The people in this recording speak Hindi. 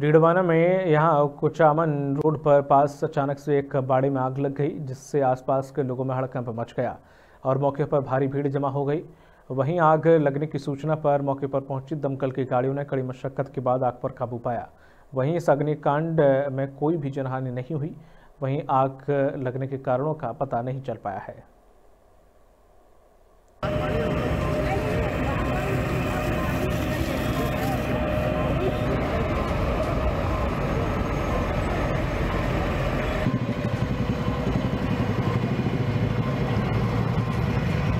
डीडवाना में यहाँ कुचामन रोड पर पास अचानक से एक बाड़ी में आग लग गई जिससे आसपास के लोगों में हड़कंप मच गया और मौके पर भारी भीड़ जमा हो गई वहीं आग लगने की सूचना पर मौके पर पहुंची दमकल की गाड़ियों ने कड़ी मशक्कत के बाद आग पर काबू पाया वहीं इस अग्निकांड में कोई भी जनहानि नहीं हुई वहीं आग लगने के कारणों का पता नहीं चल पाया है